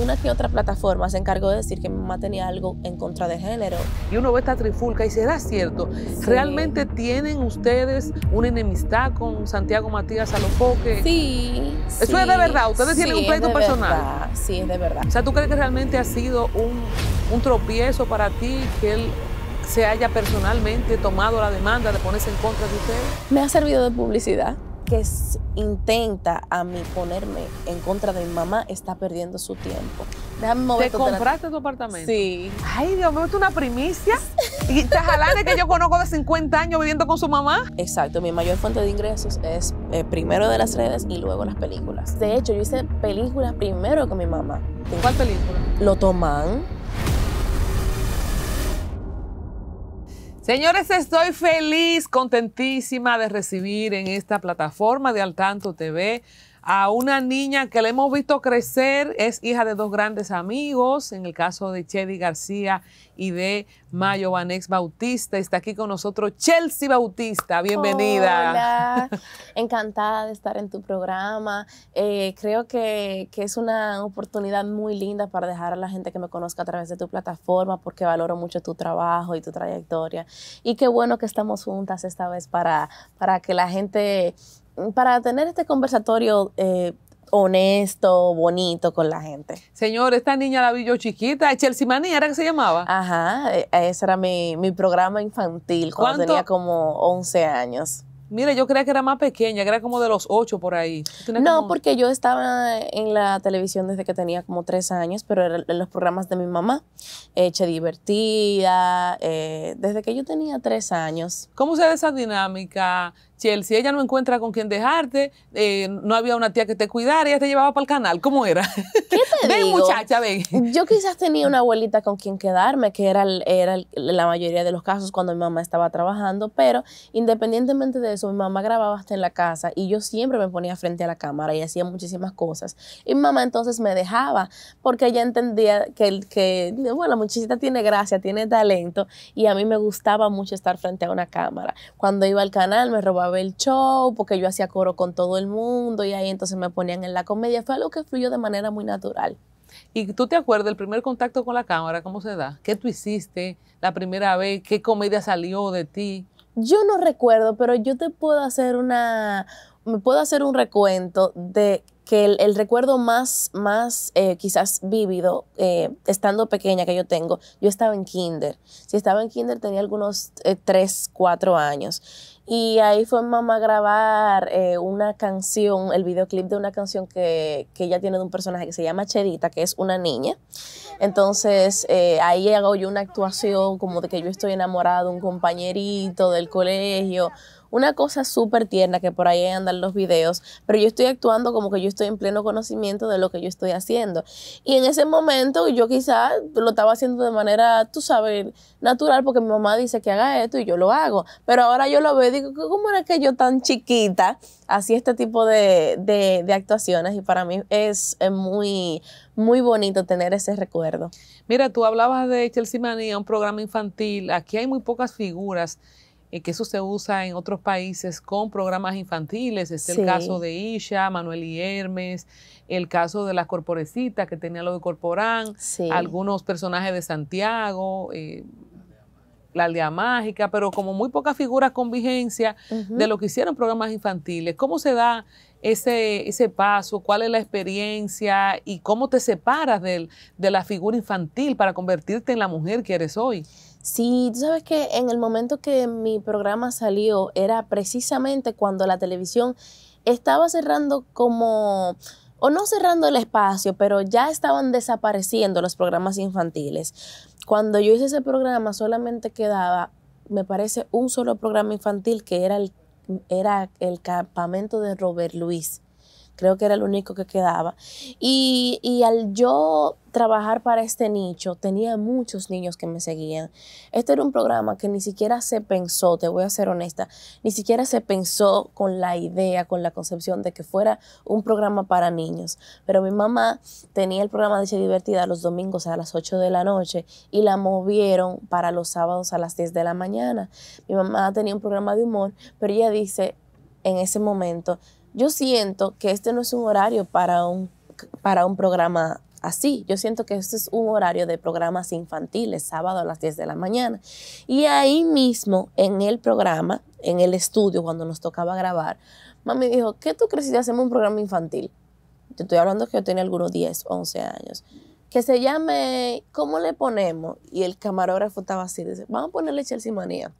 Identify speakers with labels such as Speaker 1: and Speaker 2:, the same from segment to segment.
Speaker 1: Una que otra plataforma se encargó de decir que mi mamá tenía algo en contra de género.
Speaker 2: Y uno ve esta trifulca y será cierto. ¿Realmente tienen ustedes una enemistad con Santiago Matías Alofoque? Sí. Eso es de verdad. Ustedes tienen un pleito personal. sí, es de verdad. O sea, ¿tú crees que realmente ha sido un, un tropiezo para ti que él se haya personalmente tomado la demanda de ponerse en contra de ustedes?
Speaker 1: Me ha servido de publicidad que intenta a mí ponerme en contra de mi mamá está perdiendo su tiempo.
Speaker 2: Déjame mover ¿Te compraste tu apartamento? Sí. Ay, Dios mío, es una primicia.
Speaker 1: y te que yo conozco de 50 años viviendo con su mamá. Exacto, mi mayor fuente de ingresos es eh, primero de las redes y luego las películas. De hecho, yo hice películas primero con mi mamá. ¿Cuál película? Lo
Speaker 2: toman. Señores, estoy feliz, contentísima de recibir en esta plataforma de Al Tanto TV a una niña que la hemos visto crecer, es hija de dos grandes amigos, en el caso de Chedi García y de Mayo Vanex Bautista. Está aquí con nosotros Chelsea Bautista, bienvenida. Hola,
Speaker 1: encantada de estar en tu programa. Eh, creo que, es una oportunidad muy linda para dejar a la gente que me conozca a través de tu plataforma, porque valoro mucho tu trabajo y tu trayectoria. Y qué bueno que estamos juntas esta vez para, para que la gente para tener este conversatorio eh, honesto, bonito con la gente.
Speaker 2: Señor, esta niña la vi yo chiquita, Chelsea Maní, era que se llamaba. Ajá, eh, ese era mi, programa infantil cuando tenía como 11 años. Mire, yo creía que era más pequeña, que era como de los ocho por ahí. No,
Speaker 1: porque yo estaba en la televisión desde que tenía como tres años, pero eran los programas de mi mamá. eche eh, divertida,
Speaker 2: desde que yo tenía tres años. ¿Cómo se da esa dinámica si ella no encuentra con quién dejarte, eh, no había una tía que te cuidara, ella te llevaba para el canal. ¿Cómo era?
Speaker 1: ¿Qué ven, muchacha, ven. Yo quizás tenía una abuelita con quien quedarme, que era, la mayoría de los casos cuando mi mamá estaba trabajando, pero independientemente de eso, mi mamá grababa hasta en la casa y yo siempre me ponía frente a la cámara y hacía muchísimas cosas. Y mi mamá entonces me dejaba porque ella entendía que, que bueno, la muchachita tiene gracia, tiene talento y a mí me gustaba mucho estar frente a una cámara. Cuando iba al canal me robaba ver el show, porque yo hacía coro con todo el mundo y ahí entonces me ponían en la comedia. Fue algo que fluyó de manera muy natural.
Speaker 2: ¿Y tú te acuerdas el primer contacto con la cámara? ¿Cómo se da? ¿Qué tú hiciste la primera vez? ¿Qué comedia salió de ti?
Speaker 1: Yo no recuerdo, pero yo te puedo hacer una, me puedo hacer un recuento de que el, recuerdo más, más eh, quizás vívido, eh, estando pequeña que yo tengo, yo estaba en kinder. Si estaba en kinder tenía algunos 3, eh, 4 años. Y ahí fue mamá a grabar una canción, el videoclip de una canción que, que, ella tiene de un personaje que se llama Chedita, que es una niña. Entonces ahí hago yo una actuación como de que yo estoy enamorada de un compañerito del colegio una cosa súper tierna que por ahí andan los videos, pero yo estoy actuando como que yo estoy en pleno conocimiento de lo que yo estoy haciendo. Y en ese momento yo quizás lo estaba haciendo de manera, tú sabes, natural, porque mi mamá dice que haga esto y yo lo hago. Pero ahora yo lo veo y digo, ¿cómo era que yo tan chiquita hacía este tipo de, actuaciones? Y para mí es muy, muy bonito tener ese recuerdo.
Speaker 2: Mira, tú hablabas de Chelsea Manía, un programa infantil. Aquí hay muy pocas figuras eh, que eso se usa en otros países con programas infantiles. Es el caso de Isha, Manuel y Hermes, el caso de las corporecitas que tenía lo de Corporán, algunos personajes de Santiago. Eh, la aldea mágica, pero como muy pocas figuras con vigencia de lo que hicieron programas infantiles. ¿Cómo se da ese, ese paso? ¿Cuál es la experiencia? ¿Y cómo te separas del, de la figura infantil para convertirte en la mujer que eres hoy? Sí,
Speaker 1: tú sabes que en el momento que mi programa salió era precisamente cuando la televisión estaba cerrando como o no cerrando el espacio, pero ya estaban desapareciendo los programas infantiles. Cuando yo hice ese programa solamente quedaba, me parece, un solo programa infantil que era el, era el campamento de Robert Luis creo que era el único que quedaba. Y, al yo trabajar para este nicho, tenía muchos niños que me seguían. Este era un programa que ni siquiera se pensó, te voy a ser honesta, ni siquiera se pensó con la idea, con la concepción de que fuera un programa para niños. Pero mi mamá tenía el programa de Che Divertida los domingos a las 8 de la noche y la movieron para los sábados a las 10 de la mañana. Mi mamá tenía un programa de humor, pero ella dice en ese momento, yo siento que este no es un horario para un, para un programa así. Yo siento que este es un horario de programas infantiles, sábado a las 10 de la mañana. Y ahí mismo, en el programa, en el estudio, cuando nos tocaba grabar, mami dijo, ¿qué tú crees si hacemos un programa infantil? Te estoy hablando que yo tenía algunos 10, 11 años. Que se llame, ¿cómo le ponemos? Y el camarógrafo estaba así, dice, vamos a ponerle Chelsea Manía.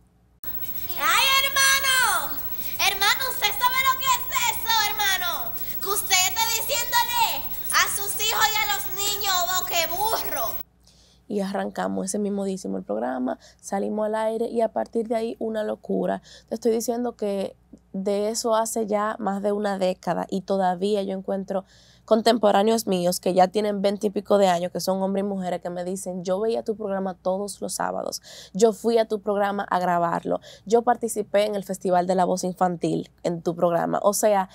Speaker 1: y arrancamos ese mismo día el programa, salimos al aire y a partir de ahí una locura. Te estoy diciendo que de eso hace ya más de una década y todavía yo encuentro contemporáneos míos que ya tienen veinte y pico de años, que son hombres y mujeres, que me dicen, yo veía tu programa todos los sábados, yo fui a tu programa a grabarlo, yo participé en el Festival de la Voz Infantil en tu programa. O sea,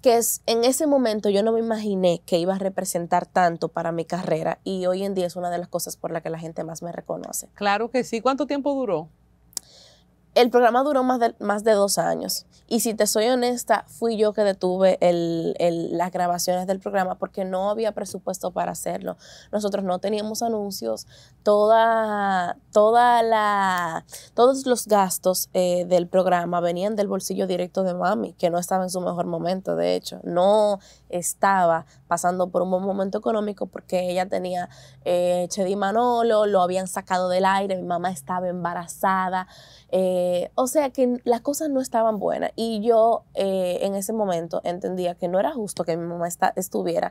Speaker 1: que es, en ese momento yo no me imaginé que iba a representar tanto para mi carrera y hoy en día es una de las cosas por la que la gente más me reconoce.
Speaker 2: Claro que sí. ¿Cuánto tiempo
Speaker 1: duró? El programa duró más de, más de dos años. Y si te soy honesta, fui yo que detuve el, las grabaciones del programa porque no había presupuesto para hacerlo. Nosotros no teníamos anuncios. Toda, toda la, todos los gastos eh, del programa venían del bolsillo directo de mami, que no estaba en su mejor momento, de hecho. No estaba pasando por un buen momento económico porque ella tenía eh, Chedi Manolo, lo habían sacado del aire, mi mamá estaba embarazada. Eh, eh, o sea que las cosas no estaban buenas y yo eh, en ese momento entendía que no era justo que mi mamá estuviera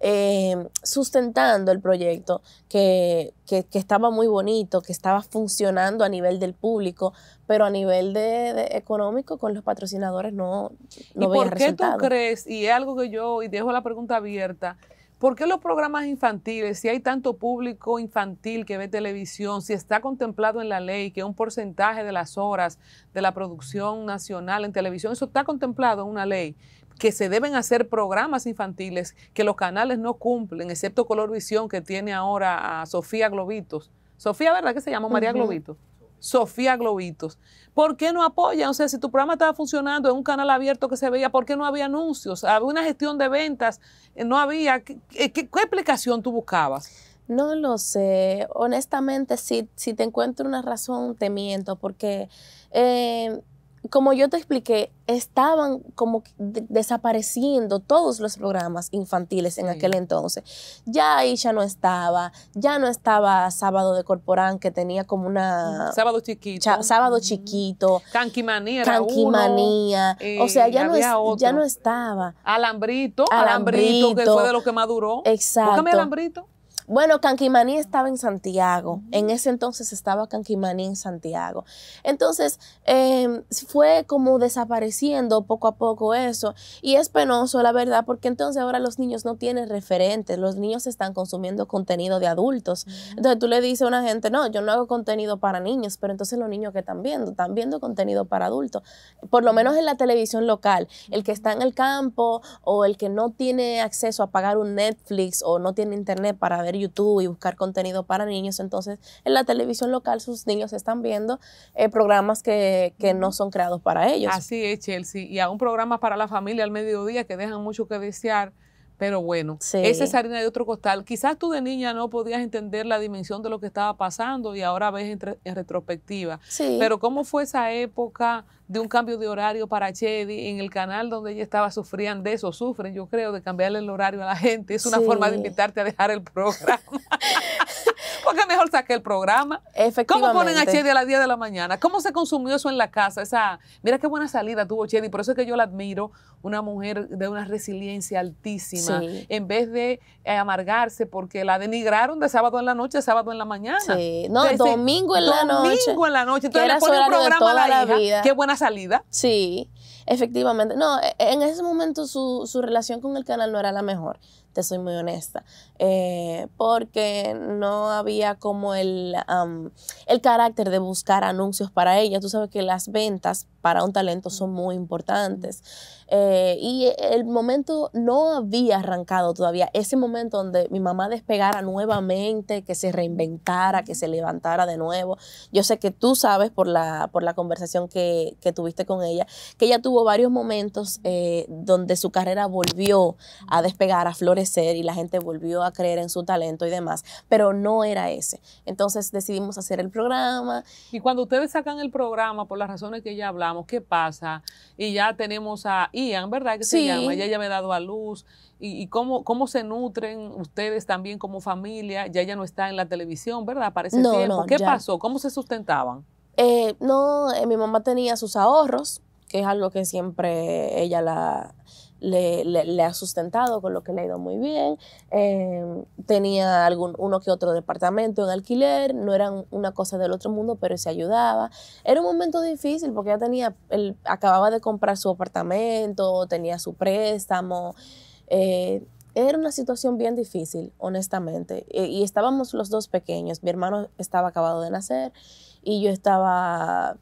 Speaker 1: eh, sustentando el proyecto que, estaba muy bonito, que estaba funcionando a nivel del público, pero a nivel de, económico con los patrocinadores no,
Speaker 2: no ¿Y ¿Por qué tú crees, y es algo que yo, y dejo la pregunta abierta, ¿Por qué los programas infantiles, si hay tanto público infantil que ve televisión, si está contemplado en la ley que un porcentaje de las horas de la producción nacional en televisión, eso está contemplado en una ley, que se deben hacer programas infantiles que los canales no cumplen, excepto Color Visión que tiene ahora a Sofía Globitos. Sofía, ¿verdad que se llama María Globitos? Sofía Globitos. ¿Por qué no apoya? O sea, si tu programa estaba funcionando en un canal abierto que se veía, ¿por qué no había anuncios? Había una gestión de ventas, eh, no había. ¿Qué, explicación tú buscabas?
Speaker 1: No lo sé. Honestamente, si, si te encuentro una razón, te miento, porque eh, como yo te expliqué, estaban como desapareciendo todos los programas infantiles en aquel entonces. Ya ya no estaba, ya no estaba Sábado de Corporán, que tenía como una... Mm, Sábado
Speaker 2: chiquito. Sábado mm. chiquito. Canquimanía. Canquimanía. Ah, o sea, ya no, ya no estaba. Alambrito, alambrito, que fue de lo que maduró. Exacto. Búscame
Speaker 1: alambrito. Bueno, Canquimaní estaba en Santiago. En ese entonces estaba Canquimaní en Santiago. Entonces, em, fue como desapareciendo poco a poco eso. Y es penoso, la verdad, porque entonces ahora los niños no tienen referentes. Los niños están consumiendo contenido de adultos. Entonces, tú le dices a una gente, no, yo no hago contenido para niños, pero entonces los niños que están viendo, están viendo contenido para adultos. Por lo menos en la televisión local, el que está en el campo o el que no tiene acceso a pagar un Netflix o no tiene internet para ver YouTube y buscar contenido para niños. Entonces, en la televisión local sus niños están viendo eh, programas que, que, no son creados para ellos. Así
Speaker 2: es, Chelsea. Y aún programas para la familia al mediodía que dejan mucho que desear pero bueno, esa es harina de otro costal. Quizás tú de niña no podías entender la dimensión de lo que estaba pasando y ahora ves en, retrospectiva. Pero ¿cómo fue esa época de un cambio de horario para Chedi en el canal donde ella estaba? Sufrían de eso, sufren, yo creo, de cambiarle el horario a la gente. Es una forma de invitarte a dejar el programa. ¿Por mejor saqué el programa? Efectivamente. ¿Cómo ponen a Chedi a las 10 de la mañana? ¿Cómo se consumió eso en la casa? Esa, mira qué buena salida tuvo Chedi, por eso es que yo la admiro, una mujer de una resiliencia altísima, en vez de eh, amargarse porque la denigraron de sábado en la noche a sábado en la mañana. Sí. No, domingo en la noche. Domingo en la noche. Entonces le ponen un programa a la, hija. Qué buena salida. Sí.
Speaker 1: Efectivamente. No, e, e, en ese momento su, su relación con el canal no era la mejor te soy muy honesta, eh, porque no había como el, el carácter de buscar anuncios para ella. Tú sabes que las ventas para un talento son muy importantes. Eh, y el momento no había arrancado todavía. Ese momento donde mi mamá despegara nuevamente, que se reinventara, que se levantara de nuevo. Yo sé que tú sabes por la, por la conversación que, tuviste con ella, que ella tuvo varios momentos eh, donde su carrera volvió a despegar, a florecer y la gente volvió a creer en su talento y demás, pero no era ese. Entonces decidimos hacer el programa.
Speaker 2: Y cuando ustedes sacan el programa, por las razones que ya hablamos, ¿qué pasa? Y ya tenemos a Ian, ¿verdad? Que se llama. Ella ya me ha dado a luz. Y, y, cómo, cómo se nutren ustedes también como familia. Ya ella no está en la televisión, ¿verdad? Para que. ¿Qué pasó? ¿Cómo se sustentaban?
Speaker 1: Eh, no, eh, mi mamá tenía sus ahorros, que es algo que siempre ella la le, ha sustentado, con lo que le ha ido muy bien. Em, tenía algún, uno que otro departamento en alquiler, no era una cosa del otro mundo, pero se ayudaba. Era un momento difícil porque ya tenía, él acababa de comprar su apartamento, tenía su préstamo. Eh, era una situación bien difícil, honestamente. E, y estábamos los dos pequeños. Mi hermano estaba acabado de nacer y yo estaba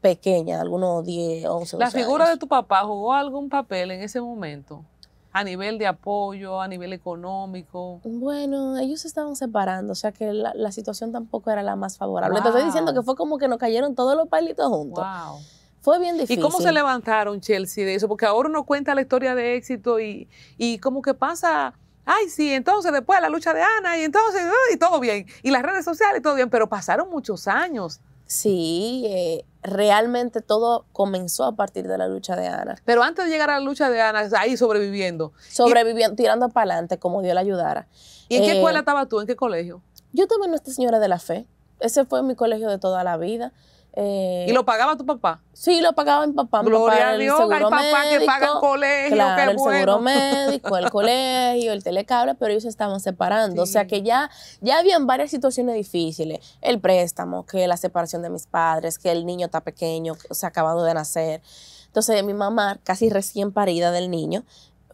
Speaker 1: pequeña, de algunos 10, 11, ¿La figura de
Speaker 2: tu papá jugó algún papel en ese momento? A nivel de apoyo, a nivel económico. Bueno,
Speaker 1: ellos se estaban separando, o sea que la, situación tampoco era la más favorable. Te estoy diciendo que fue como que
Speaker 2: nos cayeron todos los palitos juntos. Wow. Fue bien difícil. ¿Y cómo se levantaron, Chelsea, de eso? Porque ahora uno cuenta la historia de éxito y, y como que pasa, ay, sí, entonces después la lucha de Ana y entonces, uh, y todo bien. Y las redes sociales, y todo bien, pero pasaron muchos años
Speaker 1: Sí, eh, realmente todo comenzó a partir de la lucha de Ana. Pero
Speaker 2: antes de llegar a la
Speaker 1: lucha de Ana, ahí sobreviviendo. Sobreviviendo, tirando para adelante, como Dios la ayudara. ¿Y en qué eh, escuela estabas tú? ¿En qué colegio? Yo estaba en Nuestra Señora de la Fe. Ese fue mi colegio de toda la vida. Eh, ¿Y lo
Speaker 2: pagaba tu papá?
Speaker 1: Sí, lo pagaba mi papá. Mi Gloria papá, a Dios, el papá que paga el colegio, el seguro médico, el colegio, el telecable, pero ellos se estaban separando. O sea que ya, ya habían varias situaciones difíciles. El préstamo, que la separación de mis padres, que el niño está pequeño, se ha acabado de nacer. Entonces mi mamá, casi recién parida del niño,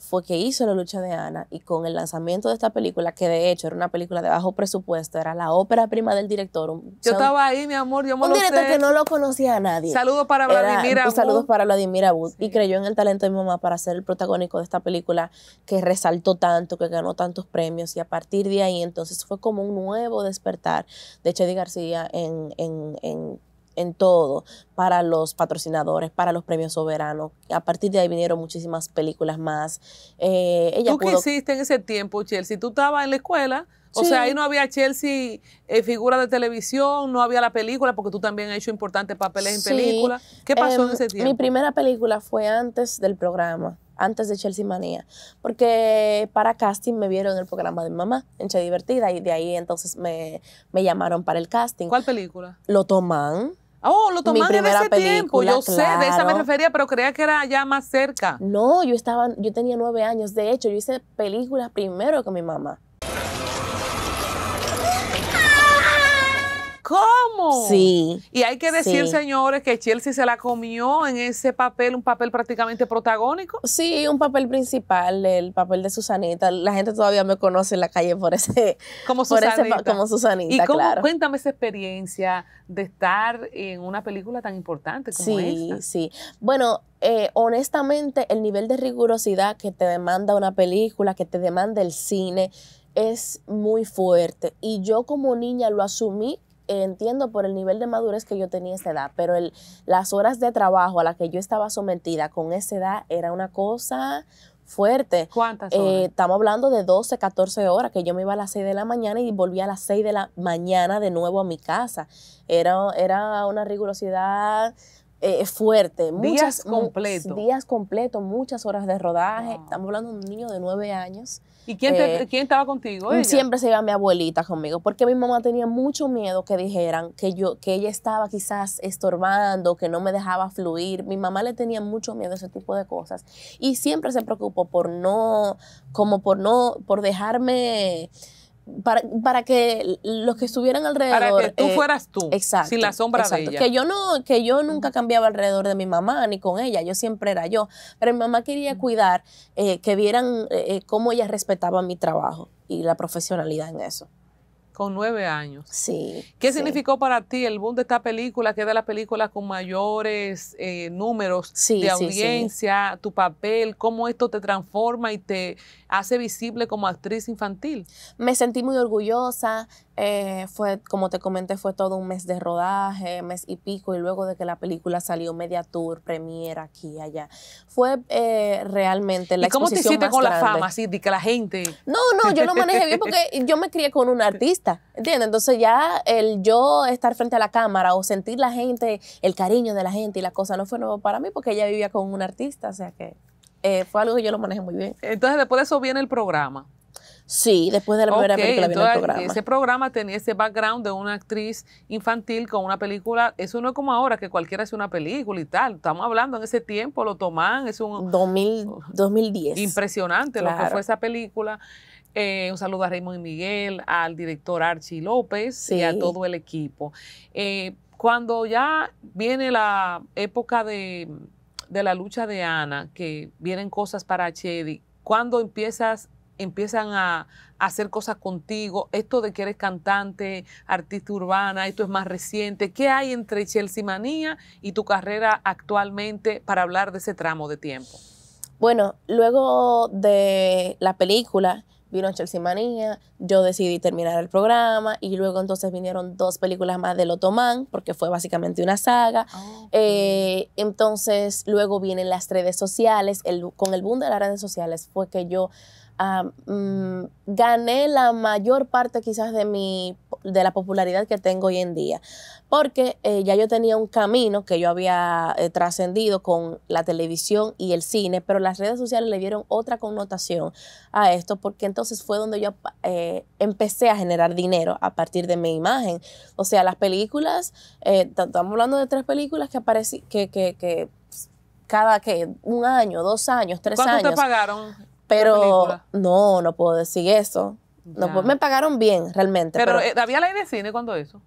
Speaker 1: fue que hizo La lucha de Ana y con el lanzamiento de esta película, que de hecho era una película de bajo presupuesto, era la ópera prima del director. yo estaba
Speaker 2: ahí, mi amor, yo me Un director que no
Speaker 1: lo conocía a nadie. Saludos para Vladimir Abud. Saludos para Vladimir Abud. Y creyó en el talento de mi mamá para ser el protagónico de esta película que resaltó tanto, que ganó tantos premios y a partir de ahí entonces fue como un nuevo despertar de Chedi García en, en, en en todo, para los patrocinadores, para los premios soberanos. A partir de ahí vinieron
Speaker 2: muchísimas películas más. Eh, ella ¿Tú qué hiciste en ese tiempo, Chelsea? ¿Tú estabas en la escuela? O sea, ahí no había Chelsea eh, figura de televisión, no había la película, porque tú también has hecho importantes papeles en películas. ¿Qué pasó en em, ese tiempo? Mi
Speaker 1: primera película fue antes del programa antes de Chelsea Manía, porque para casting me vieron en el programa de mamá, en Che Divertida, y de ahí entonces me, me llamaron para el casting. ¿Cuál película? Lo toman. Oh, lo tomaban en ese tiempo. Yo sé, de esa me refería, pero creía que era ya más cerca. No, yo estaba, yo tenía nueve años. De hecho, yo hice películas primero con mi mamá.
Speaker 2: ¿Cómo? Sí. Y hay que decir, señores, que Chelsea se la comió en ese papel, un papel prácticamente protagónico. Sí, un papel principal, el papel de Susanita. La gente todavía me conoce en la calle por
Speaker 1: ese. Como Susanita. como Susanita, ¿Y cómo,
Speaker 2: Cuéntame esa experiencia de estar en una película tan importante como sí, Sí, sí. Bueno, eh, honestamente, el
Speaker 1: nivel de rigurosidad que te demanda una película, que te demanda el cine, es muy fuerte. Y yo como niña lo asumí entiendo por el nivel de madurez que yo tenía esa edad, pero el, las horas de trabajo a las que yo estaba sometida con esa edad era una cosa fuerte. ¿Cuántas eh, horas? estamos hablando de 12, 14 horas, que yo me iba a las 6 de la mañana y volvía a las 6 de la mañana de nuevo a mi casa. Era, era una rigurosidad eh, fuerte. Muchas, días completos. Días completos, muchas horas de rodaje. Estamos hablando de un niño de nueve años. ¿Y quién, eh,
Speaker 2: estaba contigo? Siempre
Speaker 1: se iba mi abuelita conmigo, porque mi mamá tenía mucho miedo que dijeran que, yo, que ella estaba quizás estorbando, que no me dejaba fluir. Mi mamá le tenía mucho miedo a ese tipo de cosas. Y siempre se preocupó por no, como por no, por dejarme para, que los que estuvieran alrededor. Para que tú eh, fueras tú. Exacto. Sin la sombra de ella. Que yo, no, que yo nunca cambiaba alrededor de mi mamá ni con ella. Yo siempre era yo. Pero mi mamá quería cuidar eh, que vieran eh, cómo ella respetaba mi trabajo y la profesionalidad
Speaker 2: en eso. Con nueve años. Sí. ¿Qué significó para ti el boom de esta película, que de las películas con mayores números de audiencia, tu papel, cómo esto te transforma y te hace visible como actriz infantil. Me sentí
Speaker 1: muy orgullosa, eh, fue, como te comenté, fue todo un mes de rodaje, mes y pico, y luego de que la película salió media tour, premiere aquí, allá. Fue eh, realmente la ¿Y cómo te hiciste con la fama, así, de que la gente...? No, no, yo lo manejé bien porque yo me crié con un artista, ¿entiendes? Entonces ya el yo estar frente a la cámara o sentir la gente, el cariño de la gente y la cosa no fue nuevo para mí porque ella vivía con un artista, o sea que
Speaker 2: eh, fue algo que yo lo manejé muy bien. Entonces, después de eso viene el programa. Sí, después de la primera película el programa. Ese programa tenía ese background de una actriz infantil con una película. Eso no es como ahora que cualquiera hace una película y tal. Estamos hablando en ese tiempo, lo toman, es un. 2010. Impresionante lo que fue esa película. Eh, un saludo a Raymond y Miguel, al director Archie López y a todo el equipo. Eh, cuando ya viene la época de de la lucha de Ana, que vienen cosas para Chedi, cuando empiezas empiezan a, hacer cosas contigo, esto de que eres cantante, artista urbana, esto es más reciente, ¿qué hay entre Chelsea Manía y tu carrera actualmente para hablar de ese tramo de tiempo?
Speaker 1: Bueno, luego de la película, vino Chelsea Manía, yo decidí terminar el programa y luego entonces vinieron dos películas más del Otomán, porque fue básicamente una saga. Ah, eh, entonces luego vienen las redes sociales, el, con el boom de las redes sociales fue que yo Mm, gané la mayor parte quizás de, mi, de la popularidad que tengo hoy en día, porque eh, ya yo tenía un camino que yo había eh, trascendido con la televisión y el cine, pero las redes sociales le dieron otra connotación a esto, porque entonces fue donde yo eh, empecé a generar dinero a partir de mi imagen. O sea, las películas, estamos hablando de tres películas que, aparecí, que, que, que cada que un año, dos años, tres años. ¿Cuánto te
Speaker 2: pagaron?
Speaker 1: Pero no, no puedo decir eso. No me pagaron bien, realmente. Pero, pero eh,
Speaker 2: ¿había ley de cine cuando eso?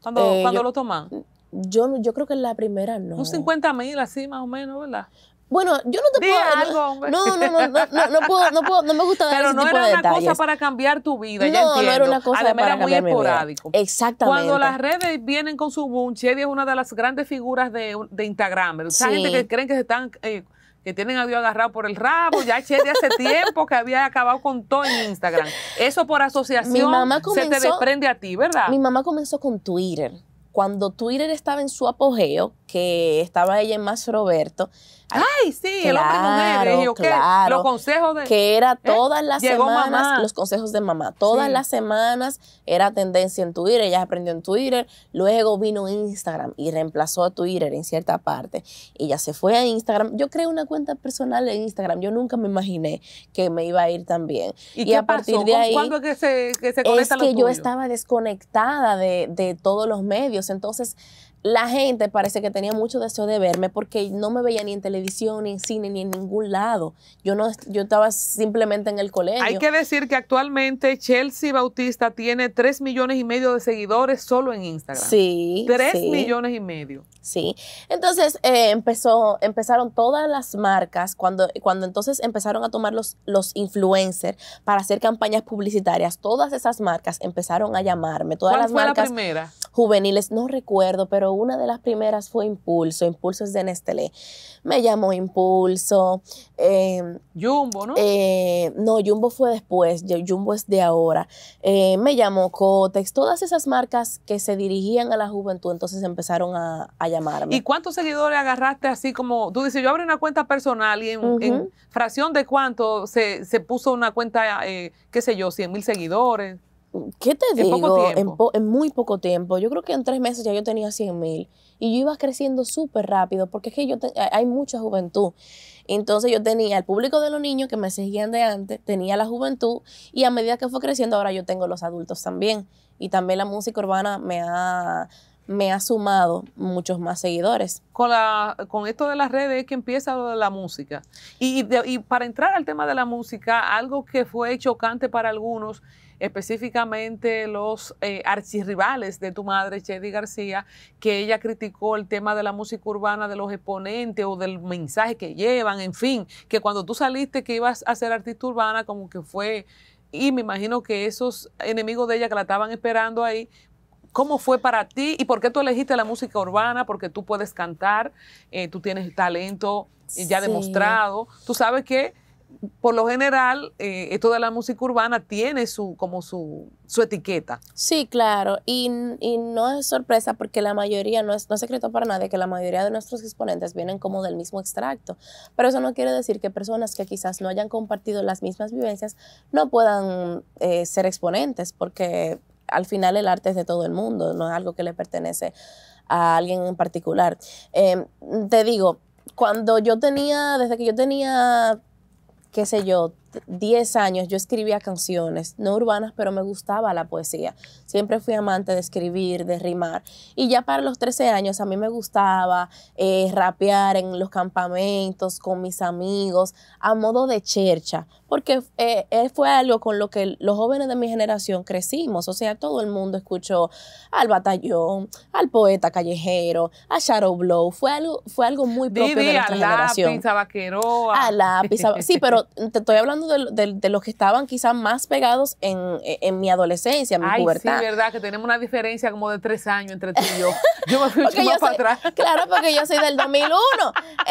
Speaker 1: Cuando, eh, cuando lo
Speaker 2: toman. Yo, yo creo que en la primera no. Un 50 mil así más o menos, ¿verdad? Bueno, yo no te puedo. Algo, no, no, no, no, no, no, puedo, no puedo, no me gusta dar Pero no era una cosa para cambiar tu vida, no, ya entiendo. No, era una cosa Además, para era muy esporádico. Exactamente. Cuando las redes vienen con su boom, Chedi es una de las grandes figuras de, de Instagram. Esa gente que creen que se están eh, que tienen a Dios agarrado por el rabo. Ya de hace tiempo que había acabado con todo en Instagram. Eso por asociación mi se te desprende a ti, ¿verdad? Mi
Speaker 1: mamá comenzó con Twitter. Cuando Twitter estaba en su apogeo, que estaba ella en Más Roberto. Ay, sí, el hombre mujer, claro, los
Speaker 2: consejos de que era ¿Eh? todas las semanas los
Speaker 1: consejos de mamá, todas las semanas era tendencia en Twitter, ella aprendió en Twitter, luego vino Instagram y reemplazó a Twitter en cierta parte. y Ella se fue a Instagram. Yo creé una cuenta personal en Instagram. Yo nunca me imaginé que me iba a ir tan bien. Y, a partir de ahí
Speaker 2: que se, que es que yo estaba
Speaker 1: desconectada de, de todos los medios, entonces la gente parece que tenía mucho deseo de verme porque no me veía ni en televisión, ni en cine, ni en ningún lado. Yo no, yo estaba simplemente en el colegio. Hay que
Speaker 2: decir que actualmente Chelsea Bautista tiene 3 millones y medio de seguidores solo en Instagram. Sí. 3 millones y medio. ¿sí?
Speaker 1: Entonces eh, empezó, empezaron todas las marcas, cuando, cuando entonces empezaron a tomar los, los influencers para hacer campañas publicitarias, todas esas marcas empezaron a llamarme. Todas ¿Cuál las fue marcas la primera? Juveniles, no recuerdo, pero una de las primeras fue Impulso, Impulso es de Nestlé. Me llamó Impulso. Em, Jumbo, ¿no? Eh, no, Jumbo fue después, Jumbo es de ahora. Eh, me llamó Cotex, todas esas marcas que se dirigían a la juventud, entonces empezaron a, a llamarme. ¿Y
Speaker 2: cuántos seguidores agarraste así como, tú dices, yo abrí una cuenta personal y en, fracción de cuánto se, se puso una cuenta, eh, qué sé yo, 100 mil seguidores?
Speaker 1: ¿Qué te digo? En, muy poco tiempo. Yo creo que en tres meses ya yo tenía 100 mil. Y yo iba creciendo súper rápido porque es que yo hay mucha juventud. Entonces yo tenía el público de los niños que me seguían de antes, tenía la juventud y a medida que fue creciendo ahora yo tengo los adultos también. Y también la música urbana me ha me ha sumado muchos más seguidores.
Speaker 2: Con, la, con esto de las redes es que empieza lo de la música. Y, para entrar al tema de la música, algo que fue chocante para algunos, específicamente los eh, archirrivales de tu madre, Chedi García, que ella criticó el tema de la música urbana, de los exponentes o del mensaje que llevan, en fin, que cuando tú saliste que ibas a ser artista urbana, como que fue y me imagino que esos enemigos de ella que la estaban esperando ahí, ¿Cómo fue para ti y por qué tú elegiste la música urbana? Porque tú puedes cantar, eh, tú tienes talento eh, ya demostrado. Tú sabes que por lo general, eh, esto de la música urbana tiene su, como su, etiqueta.
Speaker 1: Sí, claro. Y, no es sorpresa porque la mayoría, no es, no secreto para nadie que la mayoría de nuestros exponentes vienen como del mismo extracto. Pero eso no quiere decir que personas que quizás no hayan compartido las mismas vivencias no puedan eh, ser exponentes, porque al final el arte es de todo el mundo, no es algo que le pertenece a alguien en particular. Em, te digo, cuando yo tenía, desde que yo tenía, qué sé yo, 10 años yo escribía canciones, no urbanas, pero me gustaba la poesía. Siempre fui amante de escribir, de rimar. Y ya para los 13 años a mí me gustaba eh, rapear en los campamentos con mis amigos, a modo de chercha, porque eh, eh, fue algo con lo que los jóvenes de mi generación crecimos. O sea, todo el mundo escuchó al batallón, al poeta callejero, a Shadow Blow. Fue algo, fue algo muy propio de nuestra generación. Sí, pero te estoy hablando de, los que estaban quizás más pegados en, e, mi adolescencia, en mi Ay, Sí, verdad,
Speaker 2: que tenemos una diferencia como de tres años entre tú y yo. Yo me fui
Speaker 1: mucho más para atrás. Claro, porque yo soy del 2001.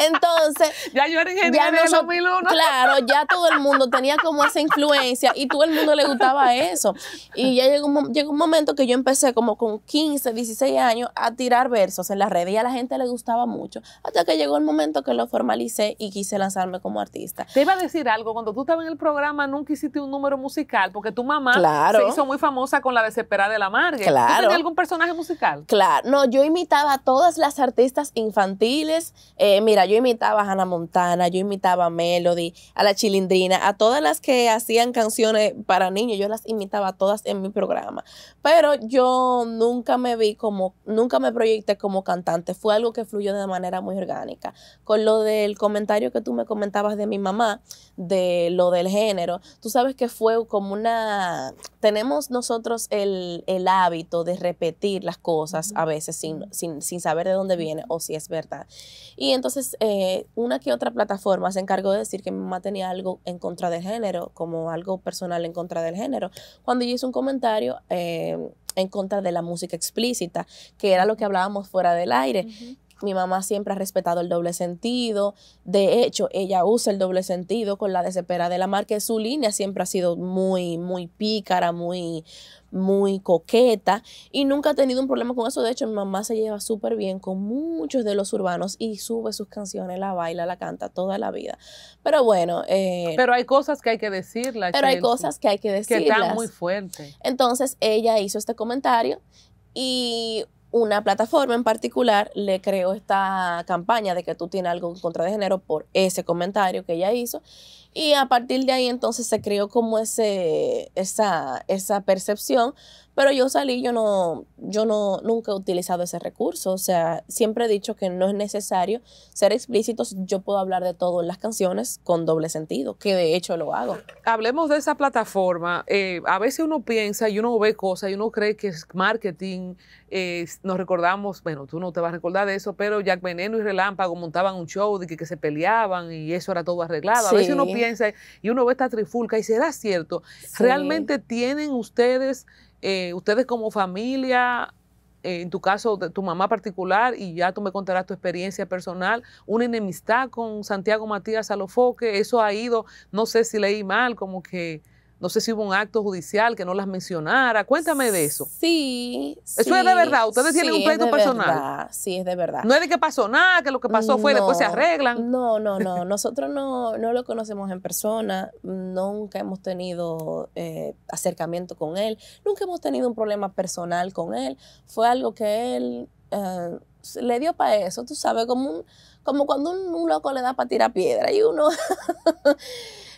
Speaker 2: Entonces. ya yo era ingeniera del 2001. Claro,
Speaker 1: ya todo el mundo tenía como esa influencia y todo el mundo le gustaba eso. Y ya llegó llegó un momento que yo empecé como con 15, 16 años a tirar versos en las redes y a la gente le gustaba mucho. Hasta que llegó el momento que lo formalicé y quise lanzarme como artista.
Speaker 2: Te iba a decir algo, cuando tú estabas en el programa nunca hiciste un número musical, porque tu mamá se hizo muy famosa con la desesperada de la Marga. Claro. algún personaje musical?
Speaker 1: Claro, no, yo imitaba a todas las artistas infantiles. Eh, mira, yo imitaba a Hannah Montana, yo imitaba a Melody, a la Chilindrina, a todas las que hacían canciones para niños, yo las imitaba a todas en mi programa. Pero yo nunca me vi como, nunca me proyecté como cantante. Fue algo que fluyó de manera muy orgánica. Con lo del comentario que tú me comentabas de mi mamá, de lo del género, tú sabes que fue como una... Tenemos nosotros el, hábito de repetir las cosas a veces sin, saber de dónde viene o si es verdad. Y entonces eh, una que otra plataforma se encargó de decir que mi mamá tenía algo en contra del género, como algo personal en contra del género. Cuando yo hice un comentario... Eh, Em, en contra de la música explícita, que era lo que hablábamos fuera del aire. Mi mamá siempre ha respetado el doble sentido. De hecho, ella usa el doble sentido con la desesperada de la marca. su línea siempre ha sido muy, muy pícara, muy, muy coqueta y nunca ha tenido un problema con eso. De hecho, mi mamá se lleva súper bien con muchos de los urbanos y sube sus canciones, la baila, la canta toda la vida.
Speaker 2: Pero bueno. Eh, pero hay cosas que hay que decirlas. Pero hay cosas que hay que decirla. Que están muy fuertes.
Speaker 1: Entonces ella hizo este comentario y una plataforma en particular le creó esta campaña de que tú tienes algo en contra de género por ese comentario que ella hizo. Y a partir de ahí entonces se creó como ese, esa, esa percepción pero yo salí, yo no, yo no, nunca he utilizado ese recurso. O sea, siempre he dicho que no es necesario ser explícitos. Yo puedo hablar de todo en las canciones con doble sentido, que de hecho lo hago.
Speaker 2: Hablemos de esa plataforma. Eh, a veces uno piensa y uno ve cosas y uno cree que es marketing. nos recordamos, bueno, tú no te vas a recordar de eso, pero Jack Veneno y Relámpago montaban un show de que, se peleaban y eso era todo arreglado. A veces uno piensa y uno ve esta trifulca y será cierto. ¿Realmente tienen ustedes... Eh, ustedes como familia, eh, en tu caso, de tu mamá particular, y ya tú me contarás tu experiencia personal, una enemistad con Santiago Matías Alofoque, eso ha ido, no sé si leí mal, como que no sé si hubo un acto judicial que no las mencionara. Cuéntame de eso. Sí. Eso es de verdad. Ustedes tienen un pleito personal. Sí, es de verdad. No es de que pasó nada, que lo que pasó fue después se arreglan. No,
Speaker 1: no, no. Nosotros no, lo conocemos en persona. Nunca hemos tenido eh, acercamiento con él. Nunca hemos tenido un problema personal con él. Fue algo que él eh, le dio para eso. Tú sabes, como, un, como cuando un, un loco le da para tirar piedra y uno.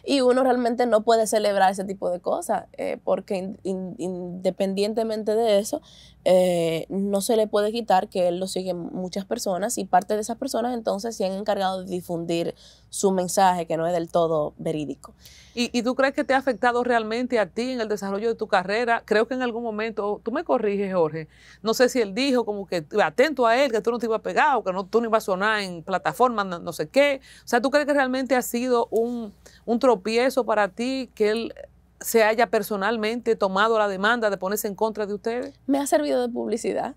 Speaker 1: y uno realmente no puede celebrar ese tipo de cosas, eh, porque independientemente de eso, eh, no se le puede quitar que él lo siguen muchas personas y parte de esas personas entonces se han encargado de difundir su mensaje que
Speaker 2: no es del todo verídico. ¿Y, tú crees que te ha afectado realmente a ti en el desarrollo de tu carrera? Creo que en algún momento, tú me corriges, Jorge, no sé si él dijo como que atento a él, que tú no te ibas a pegar o que no, tú no ibas a sonar en plataformas, no, sé qué. O sea, ¿tú crees que realmente ha sido un, un tropiezo para ti que él se haya personalmente tomado la demanda de ponerse en contra de ustedes?
Speaker 1: Me ha servido de publicidad